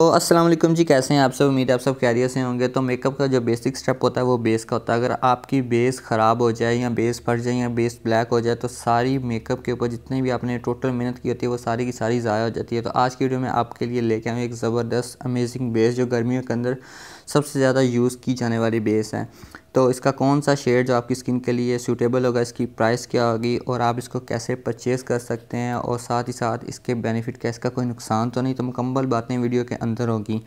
तो असलम जी कैसे हैं आप सब उम्मीद है आप सब कैरियर से होंगे तो मेकअप का जो बेसिक स्टेप होता है वो बेस का होता है अगर आपकी बेस ख़राब हो जाए या बेस फट जाए या बेस ब्लैक हो जाए तो सारी मेकअप के ऊपर जितनी भी आपने टोटल मेहनत की होती है वो सारी की सारी ज़ाया हो जाती है तो आज की वीडियो में आपके लिए लेके आऊँ एक ज़बरदस्त अमेजिंग बेस जो गर्मियों के अंदर सबसे ज़्यादा यूज़ की जाने वाली बेस है तो इसका कौन सा शेड जो आपकी स्किन के लिए सूटेबल होगा इसकी प्राइस क्या होगी और आप इसको कैसे परचेज़ कर सकते हैं और साथ ही साथ इसके बेनिफिट क्या इसका कोई नुकसान तो नहीं तो मुकम्मल बातें वीडियो के अंदर होगी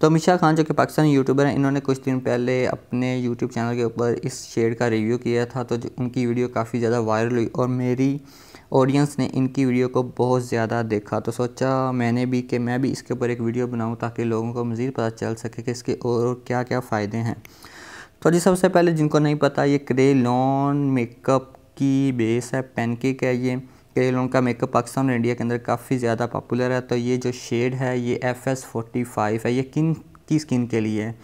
तो अमिशा खान जो कि पाकिस्तानी यूट्यूबर हैं इन्होंने कुछ दिन पहले अपने यूट्यूब चैनल के ऊपर इस शेड का रिव्यू किया था तो उनकी वीडियो काफ़ी ज़्यादा वायरल हुई और मेरी ऑडियंस ने इनकी वीडियो को बहुत ज़्यादा देखा तो सोचा मैंने भी कि मैं भी इसके ऊपर एक वीडियो बनाऊँ ताकि लोगों को मज़ीद पता चल सके कि इसके और क्या क्या फ़ायदे हैं तो जी सबसे पहले जिनको नहीं पता ये क्रेलॉन मेकअप की बेस है पेनकेक है ये क्रेलॉन का मेकअप पाकिस्तान और इंडिया के अंदर काफ़ी ज़्यादा पॉपुलर है तो ये जो शेड है ये एफ एस फोर्टी फाइव है ये किन की स्किन के लिए है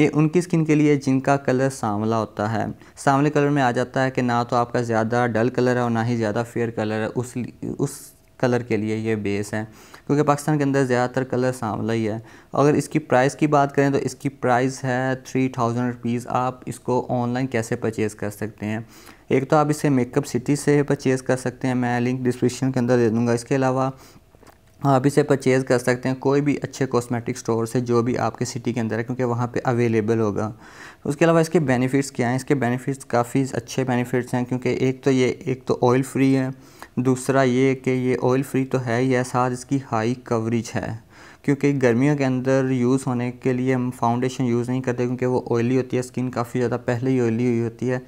ये उनकी स्किन के लिए जिनका कलर सांवला होता है सांवले कलर में आ जाता है कि ना तो आपका ज़्यादा डल कलर है और ना ही ज़्यादा फेयर कलर है उस उस कलर के लिए ये बेस है क्योंकि पाकिस्तान के अंदर ज़्यादातर कलर सांवला ही है अगर इसकी प्राइस की बात करें तो इसकी प्राइस है थ्री थाउजेंड रुपीज़ आप इसको ऑनलाइन कैसे परचेज़ कर सकते हैं एक तो आप इसे मेकअप सिटी से परचेज़ कर सकते हैं मैं लिंक डिस्क्रिप्शन के अंदर दे दूँगा इसके अलावा आप इसे परचेज़ कर सकते हैं कोई भी अच्छे कॉस्मेटिक स्टोर से जो भी आपके सिटी के अंदर है क्योंकि वहाँ पे अवेलेबल होगा उसके अलावा इसके बेनिफिट्स क्या हैं इसके बेनिफिट्स काफ़ी अच्छे बेनिफिट्स हैं क्योंकि एक तो ये एक तो ऑयल फ्री है दूसरा ये कि ये ऑयल फ्री तो है ही साथ इसकी हाई कवरेज है क्योंकि गर्मियों के अंदर यूज़ होने के लिए हम फाउंडेशन यूज़ नहीं करते क्योंकि वो ऑयली होती है स्किन काफ़ी ज़्यादा पहले ही ऑयली हुई होती है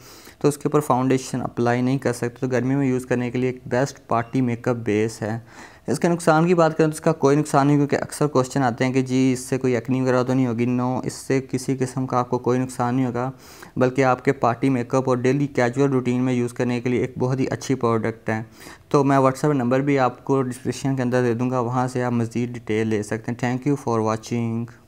तो उसके ऊपर फाउंडेशन अप्लाई नहीं कर सकते तो गर्मी में यूज़ करने के लिए एक बेस्ट पार्टी मेकअप बेस है इसके नुकसान की बात करें तो इसका कोई नुकसान नहीं क्योंकि अक्सर क्वेश्चन आते हैं कि जी इससे कोई यकनी वगैरह तो नहीं होगी नो इससे किसी किस्म का आपको कोई नुकसान नहीं होगा बल्कि आपके पार्टी मेकअप और डेली कैजुअल रूटीन में यूज़ करने के लिए एक बहुत ही अच्छी प्रोडक्ट है तो मैं व्हाट्सअप नंबर भी आपको डिस्क्रिप्शन के अंदर दे दूँगा वहाँ से आप मज़ीद डिटेल ले सकते हैं थैंक यू फॉर वॉचिंग